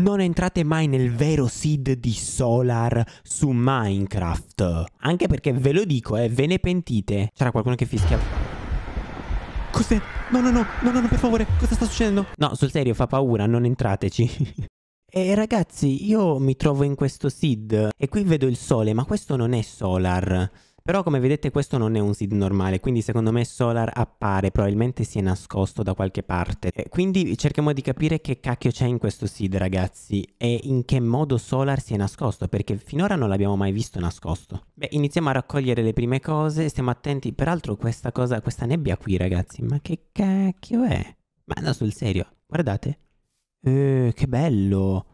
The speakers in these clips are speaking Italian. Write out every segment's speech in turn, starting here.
Non entrate mai nel vero seed di Solar su Minecraft. Anche perché ve lo dico, eh, ve ne pentite. C'era qualcuno che fischia... Cos'è? No, no, no, no, no, per favore, cosa sta succedendo? No, sul serio, fa paura, non entrateci. E eh, ragazzi, io mi trovo in questo SID e qui vedo il sole, ma questo non è solar. Però come vedete questo non è un seed normale, quindi secondo me Solar appare, probabilmente si è nascosto da qualche parte. E eh, quindi cerchiamo di capire che cacchio c'è in questo seed ragazzi e in che modo Solar si è nascosto, perché finora non l'abbiamo mai visto nascosto. Beh, iniziamo a raccogliere le prime cose, stiamo attenti, peraltro questa cosa, questa nebbia qui ragazzi, ma che cacchio è? Ma no, sul serio, guardate. Eh, che bello!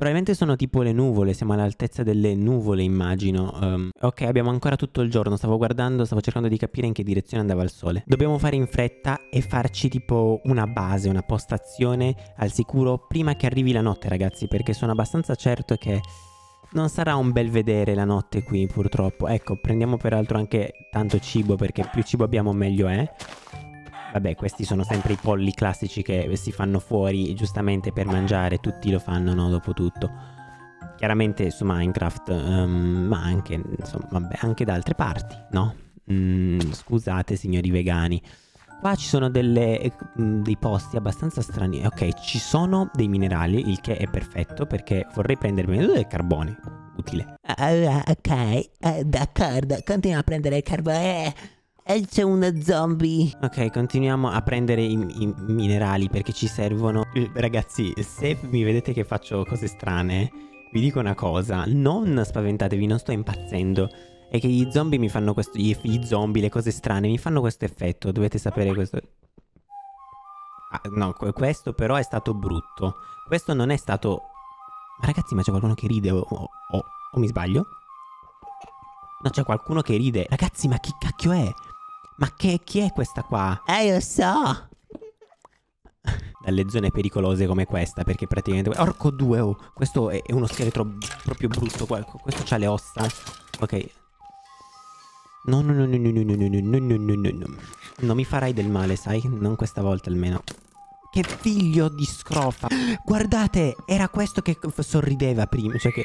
Probabilmente sono tipo le nuvole, siamo all'altezza delle nuvole immagino. Um, ok, abbiamo ancora tutto il giorno, stavo guardando, stavo cercando di capire in che direzione andava il sole. Dobbiamo fare in fretta e farci tipo una base, una postazione al sicuro prima che arrivi la notte ragazzi, perché sono abbastanza certo che... Non sarà un bel vedere la notte qui purtroppo. Ecco, prendiamo peraltro anche tanto cibo perché più cibo abbiamo meglio è. Vabbè, questi sono sempre i polli classici che si fanno fuori giustamente per mangiare, tutti lo fanno, no? Dopo tutto. Chiaramente su Minecraft, um, ma anche, insomma, vabbè, anche da altre parti, no? Mm, scusate, signori vegani. Qua ci sono delle, eh, mm, dei posti abbastanza strani. Ok, ci sono dei minerali, il che è perfetto perché vorrei prendermi del carbone. Utile. Uh, ok, uh, d'accordo, continua a prendere il carbone. E c'è una zombie. Ok, continuiamo a prendere i, i minerali perché ci servono. Eh, ragazzi, se mi vedete che faccio cose strane, vi dico una cosa. Non spaventatevi, non sto impazzendo è che gli zombie mi fanno questo. Gli, gli, zombie, le cose strane, mi fanno questo effetto. Dovete sapere questo. Ah, no, questo però è stato brutto. Questo non è stato. Ma ragazzi, ma c'è qualcuno che ride? O, o, o, o mi sbaglio? No, c'è qualcuno che ride. Ragazzi, ma chi cacchio è? Ma che, chi è questa qua? Eh, lo so. Dalle zone pericolose come questa, perché praticamente... Orco 2, oh. Questo è, uno scheletro proprio brutto. Questo c'ha le ossa. Ok. No, no, no, no, no, no, no, no, no, no, no, no, no. Non mi farai del male, sai? Non questa volta almeno. Che figlio di scrofa. Guardate, era questo che sorrideva prima. Cioè che...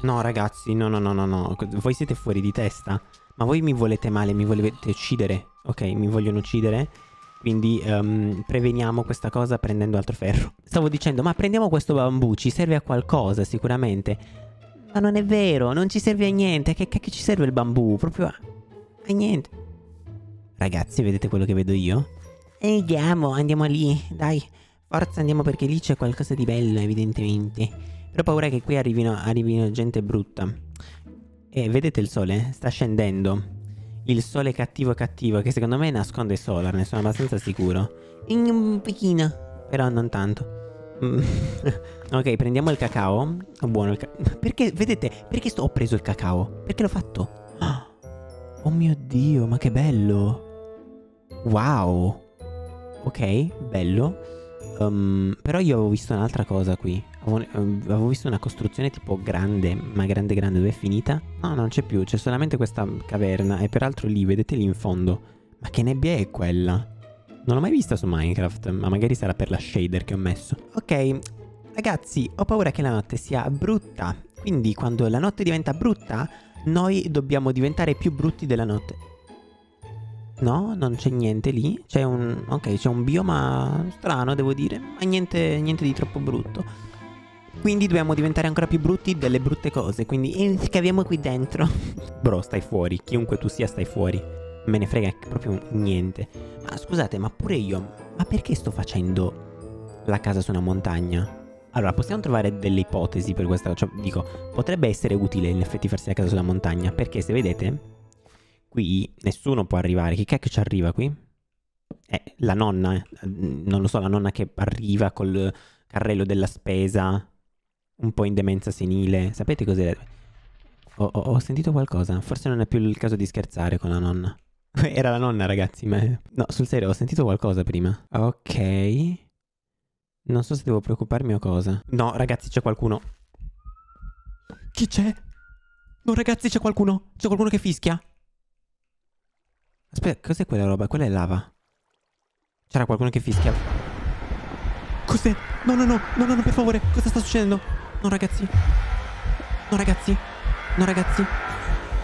No, ragazzi, no, no, no, no, no. Voi siete fuori di testa. Ma voi mi volete male, mi volete uccidere. Ok, mi vogliono uccidere. Quindi um, preveniamo questa cosa prendendo altro ferro. Stavo dicendo, ma prendiamo questo bambù, ci serve a qualcosa sicuramente. Ma non è vero, non ci serve a niente. Che cacchio ci serve il bambù? Proprio a, a niente. Ragazzi, vedete quello che vedo io? Andiamo, andiamo lì, dai. Forza, andiamo perché lì c'è qualcosa di bello, evidentemente. Però ho paura che qui arrivino, arrivino gente brutta. E vedete il sole? Sta scendendo. Il sole cattivo cattivo, che secondo me nasconde Solar, ne sono abbastanza sicuro. Un pochino, però non tanto. Mm. ok, prendiamo il cacao. Oh, buono il cacao. Perché, vedete, perché sto, ho preso il cacao? Perché l'ho fatto? Oh mio Dio, ma che bello. Wow. Ok, bello. Um, però io avevo visto un'altra cosa qui. Avevo, ehm, avevo, visto una costruzione tipo grande, ma grande grande dove è finita. No, non c'è più, c'è solamente questa caverna. E peraltro lì, vedete lì in fondo. Ma che nebbia è quella? Non l'ho mai vista su Minecraft, ma magari sarà per la shader che ho messo. Ok, ragazzi, ho paura che la notte sia brutta. Quindi quando la notte diventa brutta, noi dobbiamo diventare più brutti della notte. No, non c'è niente lì. C'è un. Ok, c'è un bioma strano, devo dire. Ma niente, niente di troppo brutto. Quindi dobbiamo diventare ancora più brutti delle brutte cose. Quindi scaviamo eh, qui dentro. Bro, stai fuori. Chiunque tu sia, stai fuori. Me ne frega proprio niente. Ma scusate, ma pure io. Ma perché sto facendo la casa su una montagna? Allora, possiamo trovare delle ipotesi per questa. Cioè, dico, potrebbe essere utile in effetti farsi la casa sulla montagna. Perché se vedete qui nessuno può arrivare. Chi è che ci arriva qui? È eh, la nonna, eh. non lo so, la nonna che arriva col carrello della spesa, un po' in demenza senile. Sapete cos'è? Ho, ho, ho sentito qualcosa, forse non è più il caso di scherzare con la nonna. Era la nonna, ragazzi, ma... No, sul serio, ho sentito qualcosa prima. Ok. Non so se devo preoccuparmi o cosa. No, ragazzi, c'è qualcuno. Chi c'è? No, ragazzi, c'è qualcuno. C'è qualcuno che fischia. Aspetta, cos'è quella roba? Quella è lava. C'era qualcuno che fischia. Cos'è? No, no, no, no, no, per favore, cosa sta succedendo? No, ragazzi. No, ragazzi. No, ragazzi.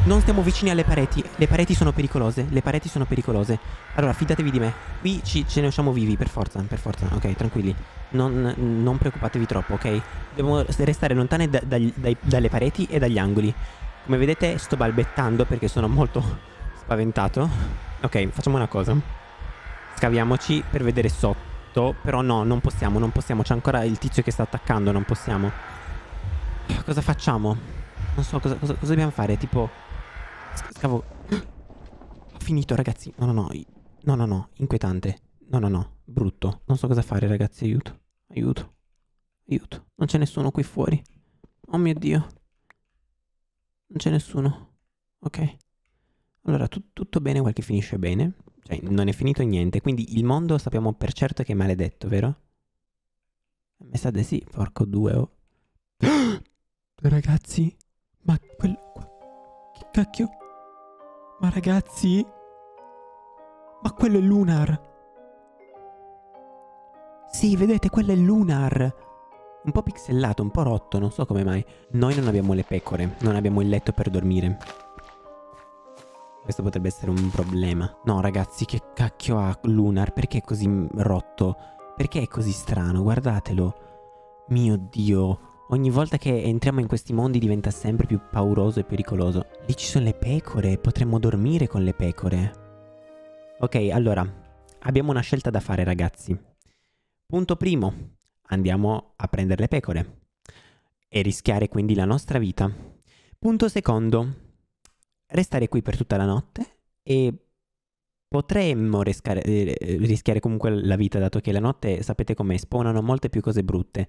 Non stiamo vicini alle pareti. Le pareti sono pericolose. Le pareti sono pericolose. Allora, fidatevi di me. Qui ci, ce ne usciamo vivi, per forza, per forza. Ok, tranquilli. Non, non preoccupatevi troppo, ok? Dobbiamo restare lontane da, da, dai, dalle pareti e dagli angoli. Come vedete, sto balbettando perché sono molto spaventato? Ok, facciamo una cosa. Mm. Scaviamoci per vedere sotto. Però no, non possiamo, non possiamo. C'è ancora il tizio che sta attaccando, non possiamo. Cosa facciamo? Non so cosa, cosa, cosa dobbiamo fare. Tipo... Scavo... Ho finito, ragazzi. No, no, no. No, no, no. Inquietante. No, no, no. Brutto. Non so cosa fare, ragazzi. Aiuto. Aiuto. Aiuto. Non c'è nessuno qui fuori. Oh mio Dio. Non c'è nessuno. Ok. Allora, tu, tutto bene quel che finisce bene, cioè non è finito niente, quindi il mondo sappiamo per certo che è maledetto, vero? Mi sa di sì, porco due oh. Ragazzi, ma quel... Che cacchio? Ma ragazzi... Ma quello è Lunar! Sì, vedete, quello è Lunar! Un po' pixellato, un po' rotto, non so come mai. Noi non abbiamo le pecore, non abbiamo il letto per dormire. Questo potrebbe essere un problema. No, ragazzi, che cacchio ha Lunar? Perché è così rotto? Perché è così strano? Guardatelo. Mio Dio. Ogni volta che entriamo in questi mondi diventa sempre più pauroso e pericoloso. Lì ci sono le pecore. Potremmo dormire con le pecore. Ok, allora. Abbiamo una scelta da fare, ragazzi. Punto primo. Andiamo a prendere le pecore. E rischiare quindi la nostra vita. Punto secondo restare qui per tutta la notte e potremmo riscare, eh, rischiare comunque la vita, dato che la notte sapete com'è, spawnano molte più cose brutte.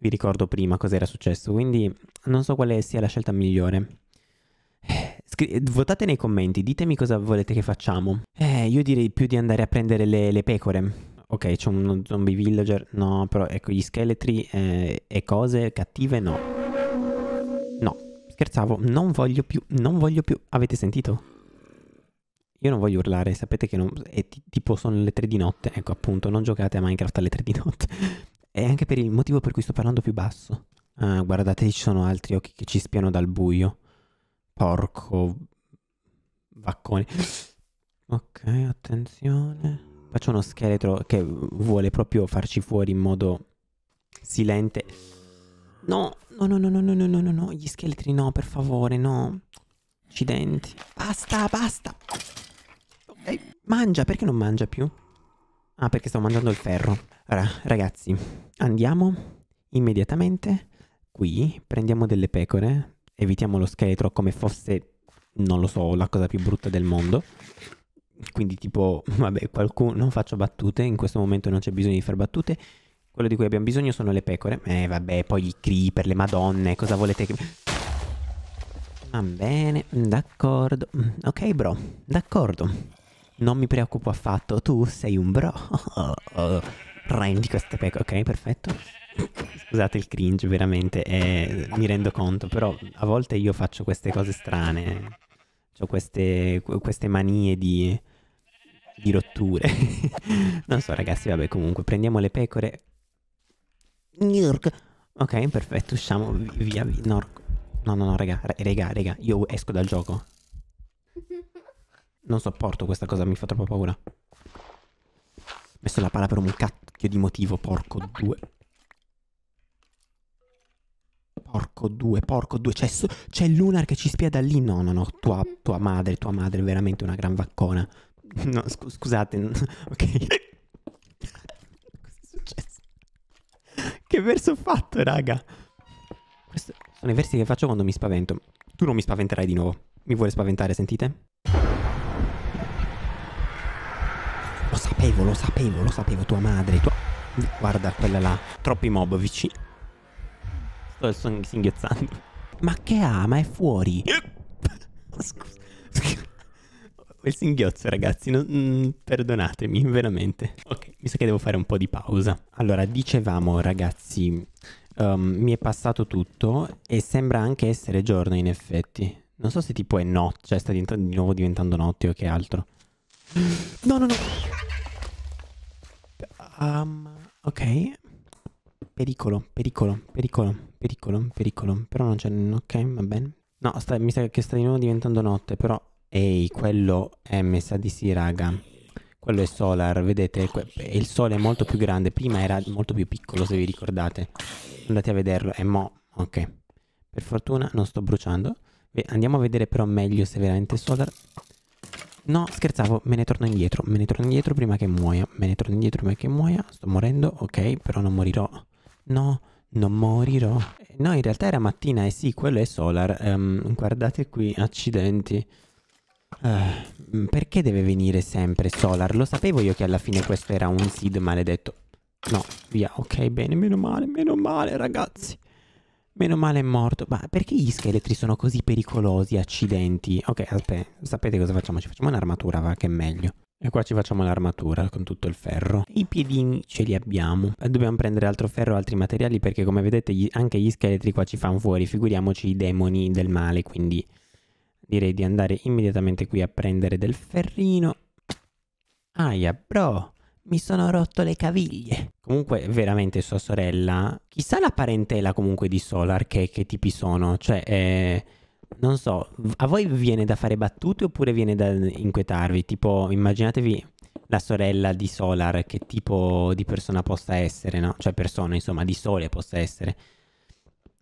Vi ricordo prima cosa era successo, quindi non so quale sia la scelta migliore. Eh, scri- votate nei commenti, ditemi cosa volete che facciamo. Eh, io direi più di andare a prendere le, le pecore. Ok, c'è uno zombie villager, no, però ecco, gli scheletri eh, e cose cattive no. No, scherzavo, non voglio più, non voglio più. Avete sentito? Io non voglio urlare, sapete che non, è t- tipo sono le 3 di notte, ecco appunto, non giocate a Minecraft alle 3 di notte. E anche per il motivo per cui sto parlando più basso. Ah, guardate, ci sono altri occhi che ci spiano dal buio. Porco... Vaccone. Ok, attenzione. Faccio uno scheletro che vuole proprio farci fuori in modo silente. No, no, no, no, no, no, no, no, no, gli scheletri no, per favore, no. Accidenti. Basta, basta. Ok, mangia, perché non mangia più? Ah, perché stavo mangiando il ferro. Allora, ragazzi, andiamo immediatamente qui, prendiamo delle pecore, evitiamo lo scheletro come fosse, non lo so, la cosa più brutta del mondo. Quindi tipo, vabbè, qualcuno, non faccio battute, in questo momento non c'è bisogno di fare battute. Quello di cui abbiamo bisogno sono le pecore. Eh, vabbè, poi i creeper, le madonne, cosa volete che... Va bene, d'accordo. Mm, ok, bro, d'accordo. Non mi preoccupo affatto, tu sei un bro. Prendi queste pecore, ok, perfetto. Scusate il cringe, veramente, eh, mi rendo conto, però a volte io faccio queste cose strane. Ho queste, queste manie di di rotture. non so, ragazzi, vabbè, comunque prendiamo le pecore. Ok, perfetto, usciamo via. via. No, no, no, raga, raga, raga, io esco dal gioco. Non sopporto questa cosa, mi fa troppo paura. Ho messo la pala per un cacchio di motivo, porco due. Porco due, porco due, c'è, c'è Lunar che ci spia da lì. No, no, no, tua, tua madre, tua madre è veramente una gran vaccona. No, scu scusate, ok. che verso ho fatto, raga? Questi sono i versi che faccio quando mi spavento. Tu non mi spaventerai di nuovo. Mi vuole spaventare, sentite? Lo sapevo, lo sapevo, lo sapevo. Tua madre, tua... Guarda quella là. Troppi mob vicini. Sto, sto singhiozzando. Ma che ha? Ma è fuori. Eh! Scusa quel singhiozzo, ragazzi, non, mm, perdonatemi, veramente. Ok, mi sa che devo fare un po' di pausa. Allora, dicevamo, ragazzi, um, mi è passato tutto e sembra anche essere giorno, in effetti. Non so se tipo è notte, cioè sta di nuovo diventando notte o che altro. No, no, no. Um, ok. Pericolo, pericolo, pericolo, pericolo, pericolo. Però non c'è... Ok, va bene. No, sta, mi sa che sta di nuovo diventando notte, però Ehi, quello è messa di sì, raga. Quello è Solar, vedete? Il sole è molto più grande. Prima era molto più piccolo, se vi ricordate. Andate a vederlo. E mo... Ok. Per fortuna non sto bruciando. Andiamo a vedere però meglio se è veramente Solar. No, scherzavo, me ne torno indietro. Me ne torno indietro prima che muoia. Me ne torno indietro prima che muoia. Sto morendo, ok, però non morirò. No, non morirò. No, in realtà era mattina e eh sì, quello è Solar. Um, guardate qui, accidenti. Uh, perché deve venire sempre Solar? Lo sapevo io che alla fine questo era un seed maledetto. No, via, ok, bene, meno male, meno male ragazzi. Meno male è morto. Ma perché gli scheletri sono così pericolosi, accidenti? Ok, aspetta, sapete cosa facciamo? Ci facciamo un'armatura, va, che è meglio. E qua ci facciamo l'armatura con tutto il ferro. I piedini ce li abbiamo. Eh, dobbiamo prendere altro ferro e altri materiali perché come vedete gli, anche gli scheletri qua ci fanno fuori. Figuriamoci i demoni del male, quindi direi di andare immediatamente qui a prendere del ferrino. Aia, bro, mi sono rotto le caviglie. Comunque, veramente, sua sorella, chissà la parentela comunque di Solar, che, che tipi sono, cioè... Eh, non so, a voi viene da fare battute oppure viene da inquietarvi? Tipo, immaginatevi la sorella di Solar, che tipo di persona possa essere, no? Cioè persona, insomma, di sole possa essere.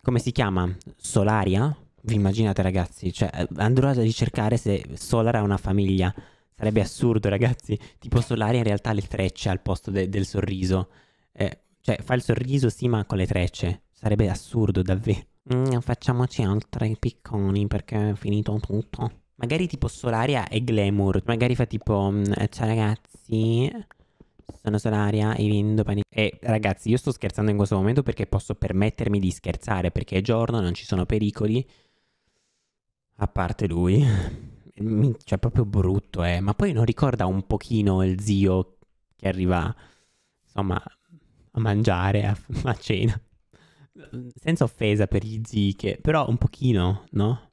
Come si chiama? Solaria? vi immaginate ragazzi, cioè andrò a ricercare se Solar ha una famiglia. Sarebbe assurdo ragazzi, tipo Solari in realtà ha le trecce al posto de del sorriso. Eh, cioè fa il sorriso sì ma con le trecce. Sarebbe assurdo davvero. Mm, facciamoci altri picconi perché è finito tutto. Magari tipo Solaria e Glamour. Magari fa tipo, mm, ciao ragazzi, sono Solaria e vendo panini. E ragazzi, io sto scherzando in questo momento perché posso permettermi di scherzare, perché è giorno, non ci sono pericoli a parte lui, cioè proprio brutto, eh. ma poi non ricorda un pochino il zio che arriva, insomma, a mangiare, a, a cena. Senza offesa per gli zii, che, però un pochino, no?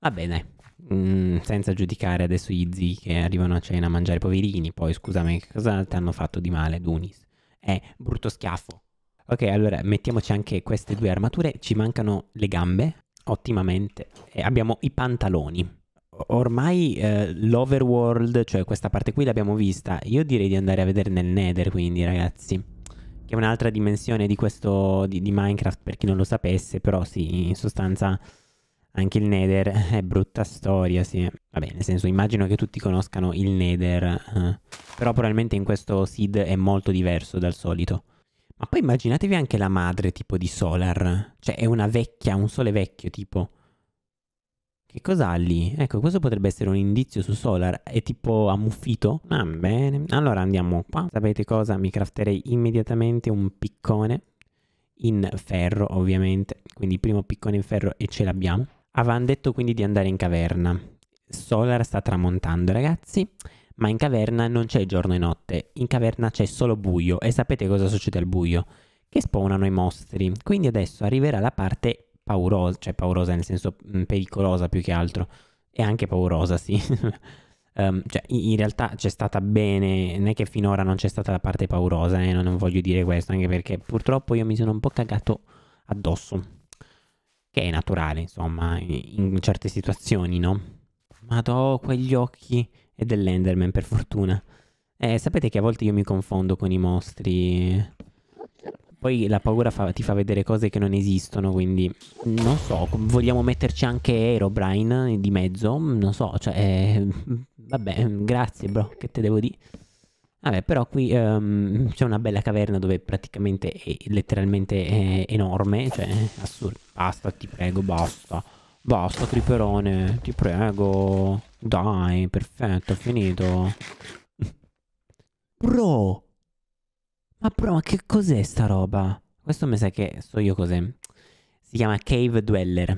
Va bene, mm, senza giudicare adesso gli zii che arrivano a cena a mangiare, poverini, poi scusami, che cosa ti hanno fatto di male, Dunis? È eh, brutto schiaffo. Ok, allora mettiamoci anche queste due armature, ci mancano le gambe, ottimamente. E abbiamo i pantaloni. Ormai eh, l'overworld, cioè questa parte qui l'abbiamo vista. Io direi di andare a vedere nel Nether, quindi ragazzi. Che è un'altra dimensione di questo di, di, Minecraft per chi non lo sapesse, però sì, in sostanza anche il Nether è brutta storia, sì. Vabbè, nel senso immagino che tutti conoscano il Nether, eh. però probabilmente in questo seed è molto diverso dal solito. Ma poi immaginatevi anche la madre tipo di Solar, cioè è una vecchia, un sole vecchio tipo. Che cos'ha lì? Ecco, questo potrebbe essere un indizio su Solar, è tipo ammuffito? Va ah, bene, allora andiamo qua. Sapete cosa? Mi crafterei immediatamente un piccone in ferro ovviamente, quindi primo piccone in ferro e ce l'abbiamo. Avevamo detto quindi di andare in caverna. Solar sta tramontando ragazzi ma in caverna non c'è giorno e notte, in caverna c'è solo buio e sapete cosa succede al buio? Che spawnano i mostri. Quindi adesso arriverà la parte paurosa, cioè paurosa nel senso mh, mm, pericolosa più che altro, e anche paurosa, sì. um, cioè, in realtà c'è stata bene, non è che finora non c'è stata la parte paurosa, eh? non, voglio dire questo, anche perché purtroppo io mi sono un po' cagato addosso, che è naturale, insomma, in, in certe situazioni, no? Madò, quegli occhi e dell'Enderman, per fortuna. Eh, sapete che a volte io mi confondo con i mostri. Poi la paura fa, ti fa vedere cose che non esistono, quindi non so, vogliamo metterci anche Aerobrine di mezzo? Non so, cioè... Eh, vabbè, grazie bro, che te devo dire? Vabbè, però qui um, c'è una bella caverna dove praticamente è letteralmente è eh, enorme, cioè assurdo. Basta, ti prego, basta. Basta, triperone, ti prego. Dai, perfetto, ho finito. Bro! Ma bro, ma che cos'è sta roba? Questo mi sa che so io cos'è. Si chiama Cave Dweller.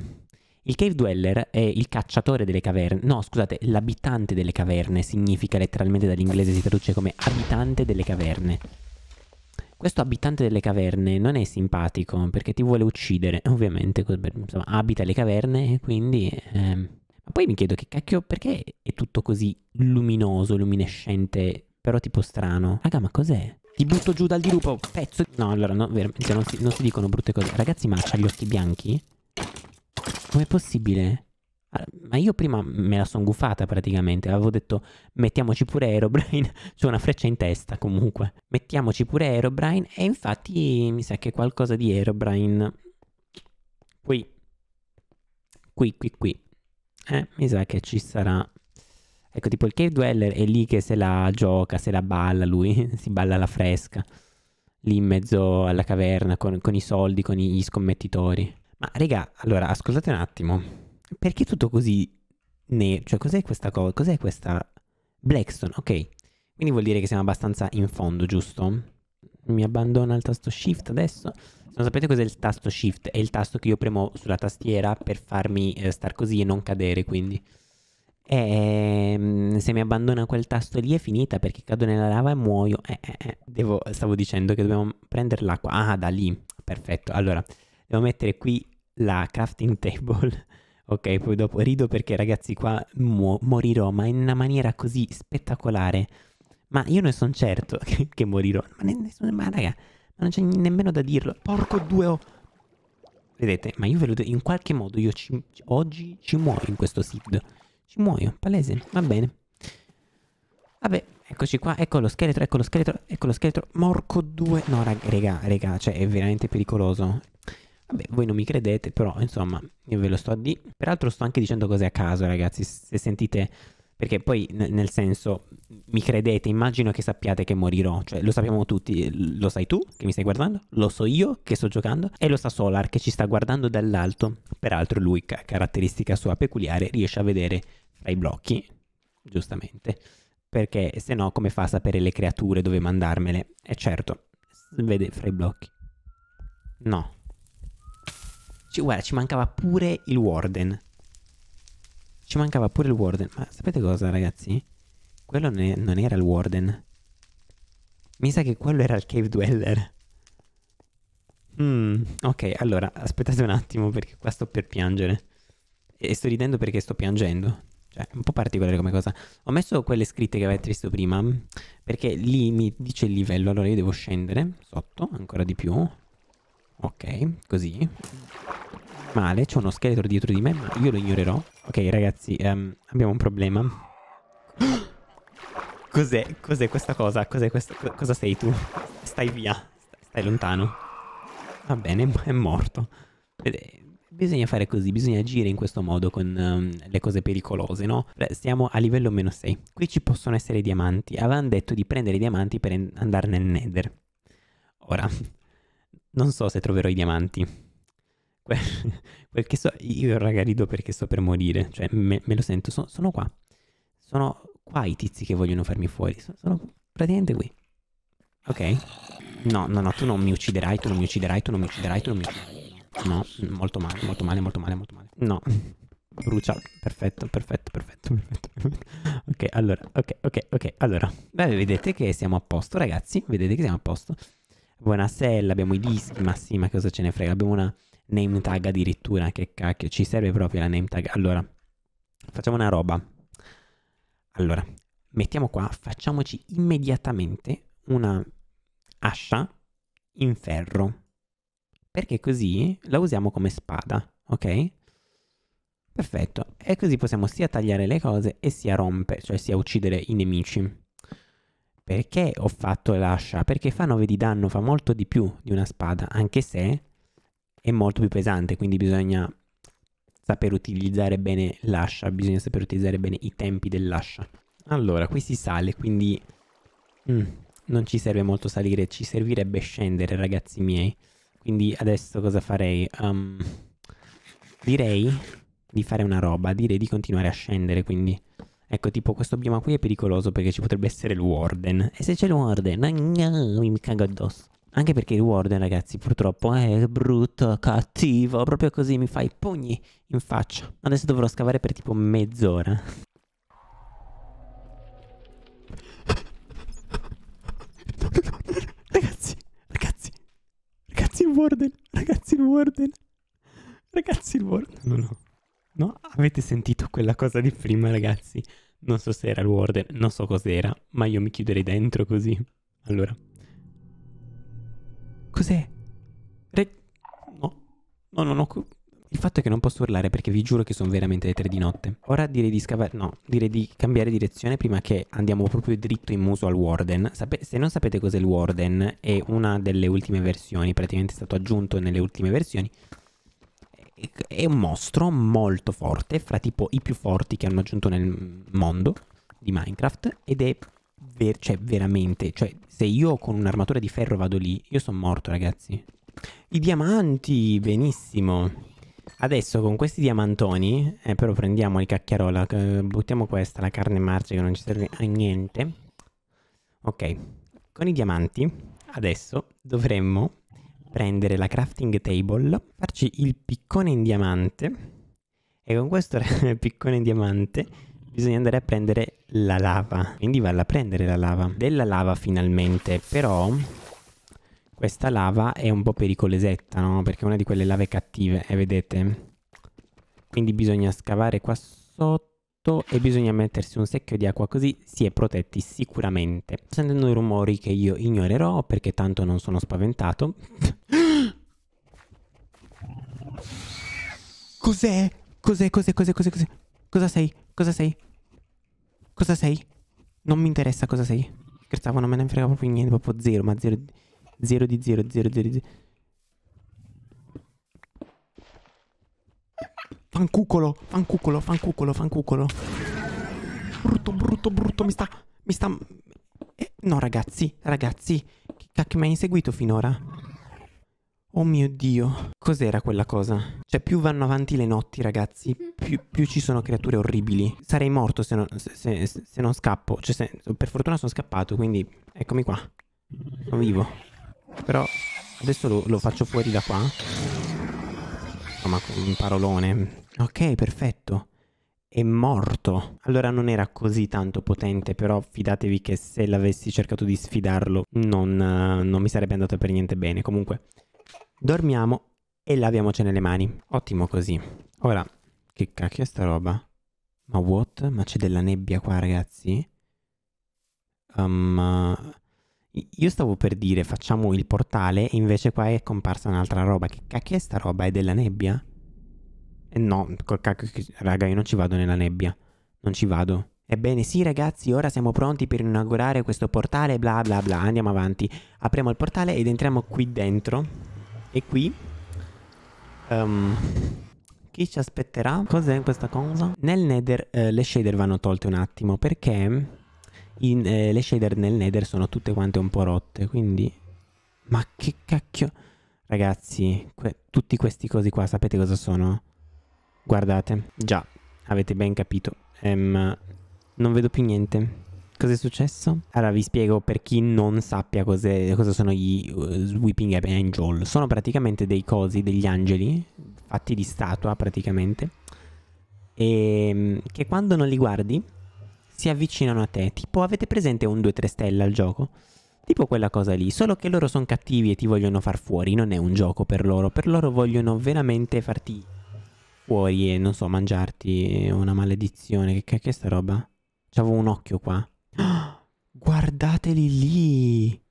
Il Cave Dweller è il cacciatore delle caverne. No, scusate, l'abitante delle caverne significa letteralmente dall'inglese si traduce come abitante delle caverne. Questo abitante delle caverne non è simpatico perché ti vuole uccidere, ovviamente, insomma, abita le caverne e quindi... Ehm, ma poi mi chiedo che cacchio, perché è tutto così luminoso, luminescente, però tipo strano? Raga, ma cos'è? Ti butto giù dal dirupo, pezzo. No, allora, no, veramente, non si, non si dicono brutte cose. Ragazzi, ma c'ha gli occhi bianchi? Com'è possibile? Ma io prima me la sono gufata praticamente, avevo detto mettiamoci pure Aerobrine, c'è una freccia in testa comunque, mettiamoci pure Aerobrine e infatti mi sa che qualcosa di Aerobrine qui, qui, qui, qui, eh, mi sa che ci sarà. Ecco, tipo il Cave Dweller è lì che se la gioca, se la balla lui, si balla alla fresca, lì in mezzo alla caverna con, con i soldi, con gli scommettitori. Ma raga, allora, ascoltate un attimo, perché tutto così nero? Cioè, cos'è questa cosa? Cos'è questa... Blackstone, ok. Quindi vuol dire che siamo abbastanza in fondo, giusto? mi abbandona il tasto shift adesso. Se non sapete cos'è il tasto shift, è il tasto che io premo sulla tastiera per farmi eh, star così e non cadere, quindi. E ehm, se mi abbandona quel tasto lì è finita perché cado nella lava e muoio. Eh, eh, eh, Devo, stavo dicendo che dobbiamo prendere l'acqua. Ah, da lì. Perfetto. Allora, devo mettere qui la crafting table. ok, poi dopo rido perché ragazzi qua morirò, ma in una maniera così spettacolare. Ma io ne sono certo che, che morirò. Ma, ne, ma raga, ma non c'è nemmeno da dirlo. Porco due o... Vedete, ma io ve lo dico, in qualche modo io ci, oggi ci muoio in questo seed. Ci muoio, palese, va bene. Vabbè, eccoci qua, ecco lo scheletro, ecco lo scheletro, ecco lo scheletro. Morco due... no raga, raga, raga, cioè è veramente pericoloso. Vabbè, voi non mi credete, però insomma, io ve lo sto a di. Peraltro sto anche dicendo cose a caso, ragazzi, se sentite perché poi, n- nel senso, mi credete, immagino che sappiate che morirò. Cioè, lo sappiamo tutti. Lo sai tu che mi stai guardando, lo so io che sto giocando, e lo sa Solar che ci sta guardando dall'alto. Peraltro, lui, ca- caratteristica sua peculiare, riesce a vedere fra i blocchi, giustamente. Perché se no, come fa a sapere le creature dove mandarmele? E certo, vede fra i blocchi. No. Ci, guarda, ci mancava pure il Warden. Ci mancava pure il warden. Ma sapete cosa, ragazzi? Quello non era il warden. Mi sa che quello era il cave dweller. Mm, ok, allora, aspettate un attimo perché qua sto per piangere. E sto ridendo perché sto piangendo. Cioè, un po' particolare come cosa. Ho messo quelle scritte che avete visto prima, perché lì mi dice il livello, allora io devo scendere sotto, ancora di più. Ok, così. Male, c'è uno scheletro dietro di me, ma io lo ignorerò. Ok, ragazzi, um, abbiamo un problema. Cos'è? Cos'è questa cosa? Cos'è questa? Cosa sei tu? Stai via. Stai lontano. Va bene, è morto. Bisogna fare così, bisogna agire in questo modo con um, le cose pericolose, no? Stiamo a livello meno 6. Qui ci possono essere diamanti. Avevano detto di prendere i diamanti per andare nel nether. Ora, non so se troverò i diamanti quel, quel che so, io raga rido perché sto per morire, cioè me, me lo sento, sono, sono, qua, sono qua i tizi che vogliono farmi fuori, sono, sono praticamente qui. Ok? No, no, no, tu non mi ucciderai, tu non mi ucciderai, tu non mi ucciderai, tu non mi ucciderai. No, molto male, molto male, molto male, molto male. No. Brucia, perfetto, perfetto, perfetto, perfetto. ok, allora, ok, ok, ok, allora. Beh, vedete che siamo a posto, ragazzi, vedete che siamo a posto. Buonasera, abbiamo i dischi, ma sì, ma cosa ce ne frega? Abbiamo una name tag addirittura, che cacchio, ci serve proprio la name tag. Allora, facciamo una roba. Allora, mettiamo qua, facciamoci immediatamente una ascia in ferro. Perché così la usiamo come spada, ok? Perfetto, e così possiamo sia tagliare le cose e sia rompere, cioè sia uccidere i nemici. Perché ho fatto l'ascia? Perché fa 9 di danno, fa molto di più di una spada, anche se è molto più pesante, quindi bisogna saper utilizzare bene l'ascia, bisogna saper utilizzare bene i tempi dell'ascia. Allora, qui si sale, quindi mm, non ci serve molto salire, ci servirebbe scendere, ragazzi miei. Quindi adesso cosa farei? Um, direi di fare una roba, direi di continuare a scendere, quindi... Ecco, tipo, questo bioma qui è pericoloso perché ci potrebbe essere il Warden. E se c'è il Warden? mi cago addosso. Anche perché il Warden, ragazzi, purtroppo eh, è brutto, cattivo, proprio così mi fa i pugni in faccia. Adesso dovrò scavare per tipo mezz'ora. ragazzi, ragazzi, ragazzi il Warden, ragazzi il Warden, ragazzi il Warden. No, no, no, avete sentito quella cosa di prima, ragazzi? Non so se era il Warden, non so cos'era, ma io mi chiuderei dentro così. Allora... Cos'è? Re... No. No, no, no. Il fatto è che non posso urlare perché vi giuro che sono veramente le tre di notte. Ora direi di scavare... No, direi di cambiare direzione prima che andiamo proprio dritto in muso al Warden. Sape... se non sapete cos'è il Warden, è una delle ultime versioni, praticamente è stato aggiunto nelle ultime versioni. È un mostro molto forte, fra tipo i più forti che hanno aggiunto nel mondo di Minecraft ed è ver- cioè veramente, cioè se io con un'armatura di ferro vado lì, io sono morto ragazzi. I diamanti, benissimo. Adesso con questi diamantoni, eh, però prendiamo il cacchiarola, eh, buttiamo questa, la carne marcia che non ci serve a niente. Ok, con i diamanti adesso dovremmo prendere la crafting table, farci il piccone in diamante e con questo piccone in diamante bisogna andare a prendere la lava. Quindi valla a prendere la lava. Della lava finalmente, però questa lava è un po' pericolosetta, no? Perché è una di quelle lave cattive, eh, vedete? Quindi bisogna scavare qua sotto e bisogna mettersi un secchio di acqua così si è protetti sicuramente. Sentendo i rumori che io ignorerò perché tanto non sono spaventato. Cos'è? Cos'è? Cos'è? Cos'è? Cos'è? Cos'è? Cosa sei? Cosa sei? Cosa sei? Non mi interessa cosa sei. Scherzavo, non me ne frega proprio niente, proprio zero, ma zero, zero di zero, zero, zero, zero. Fancucolo, fancucolo, fancucolo, fancucolo. Brutto, brutto, brutto, mi sta... Mi sta... Eh, no, ragazzi, ragazzi, che cacchio mi hai inseguito finora? Oh mio Dio, cos'era quella cosa? Cioè, più vanno avanti le notti, ragazzi, più, più ci sono creature orribili. Sarei morto se non, se, se, se non scappo. Cioè, se, per fortuna sono scappato, quindi eccomi qua. Sono vivo. Però adesso lo, lo faccio fuori da qua. Oh, ma un parolone. Ok, perfetto. È morto. Allora non era così tanto potente, però fidatevi che se l'avessi cercato di sfidarlo non, eh, non mi sarebbe andato per niente bene. Comunque dormiamo e laviamocene le mani. Ottimo così. Ora, che cacchio è sta roba? Ma what? Ma c'è della nebbia qua, ragazzi? Um, io stavo per dire facciamo il portale e invece qua è comparsa un'altra roba. Che cacchio è sta roba? È della nebbia? Eh no, col cacchio che... Raga, io non ci vado nella nebbia. Non ci vado. Ebbene sì ragazzi, ora siamo pronti per inaugurare questo portale, bla bla bla, andiamo avanti. Apriamo il portale ed entriamo qui dentro e qui... Um, chi ci aspetterà? Cos'è questa cosa? Nel nether eh, le shader vanno tolte un attimo perché in, eh, le shader nel nether sono tutte quante un po' rotte, quindi... Ma che cacchio... Ragazzi, que tutti questi cosi qua, sapete cosa sono? Guardate, già, avete ben capito. Um, non vedo più niente. Cos'è successo? Allora vi spiego per chi non sappia cos'è, cosa sono gli uh, eh, Weeping Angel. Sono praticamente dei cosi, degli angeli, fatti di statua praticamente, e ehm, che quando non li guardi si avvicinano a te. Tipo avete presente un 2-3 stelle al gioco? Tipo quella cosa lì, solo che loro sono cattivi e ti vogliono far fuori, non è un gioco per loro, per loro vogliono veramente farti fuori e non so, mangiarti una maledizione, che cacchio è sta roba? C'avevo un occhio qua. Guardateli lì.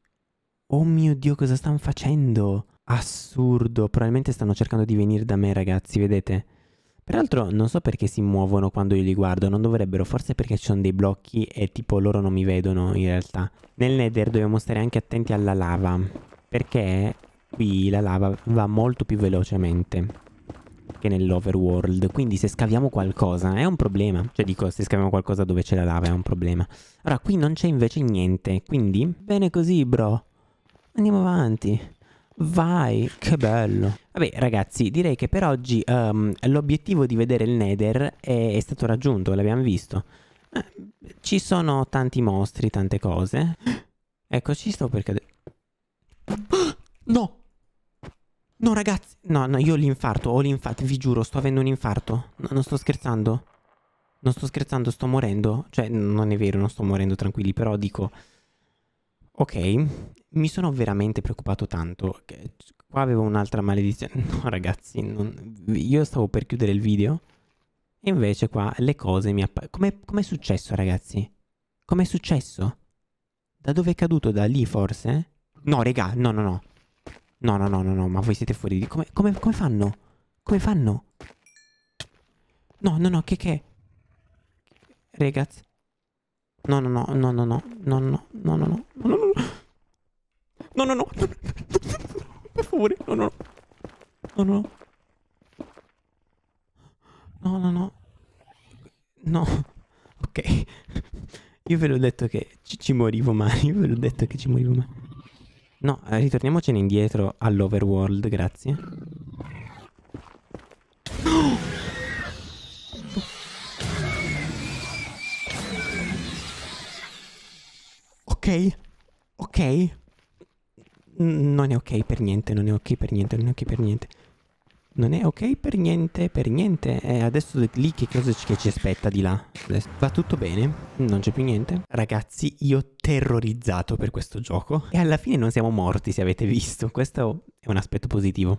Oh mio Dio, cosa stanno facendo? Assurdo. Probabilmente stanno cercando di venire da me, ragazzi, vedete? Peraltro non so perché si muovono quando io li guardo, non dovrebbero, forse perché ci sono dei blocchi e tipo loro non mi vedono in realtà. Nel nether dobbiamo stare anche attenti alla lava, perché qui la lava va molto più velocemente che nell'overworld. Quindi se scaviamo qualcosa è un problema. Cioè dico, se scaviamo qualcosa dove c'è la lava è un problema. Allora, qui non c'è invece niente. Quindi, bene così, bro. Andiamo avanti. Vai, che bello. Vabbè ragazzi, direi che per oggi um, l'obiettivo di vedere il Nether è, è stato raggiunto, l'abbiamo visto. Eh, ci sono tanti mostri, tante cose. Ecco, ci sto per cadere. No, no, io ho l'infarto, ho l'infarto, vi giuro, sto avendo un infarto. No, non sto scherzando. Non sto scherzando, sto morendo. Cioè, non è vero, non sto morendo, tranquilli, però dico... Ok, mi sono veramente preoccupato tanto. Qua avevo un'altra maledizione. No, ragazzi, non... io stavo per chiudere il video. E invece qua le cose mi appaiono. Com'è successo, ragazzi? Com'è successo? Da dove è caduto? Da lì, forse? No, regà, no, no, no. No, no, no, no, no, ma voi siete fuori di... Come, come, come fanno? Come fanno? No, no, no, che che? Regaz. No, no, no, no, no, no, no, no, no, no, no, no, no, no, no, no, no, per favore, no, no, no, no, no, no, no, no, ok, io ve l'ho detto che ci morivo mai, io ve l'ho detto che ci morivo mai. No, eh, ritorniamocene indietro all'overworld, grazie. Ok, ok. Non è ok per niente, non è ok per niente, non è ok per niente. Non è ok per niente, per niente. E adesso lì che cosa che ci aspetta di là? va tutto bene, non c'è più niente. Ragazzi, io terrorizzato per questo gioco. E alla fine non siamo morti, se avete visto. Questo è un aspetto positivo.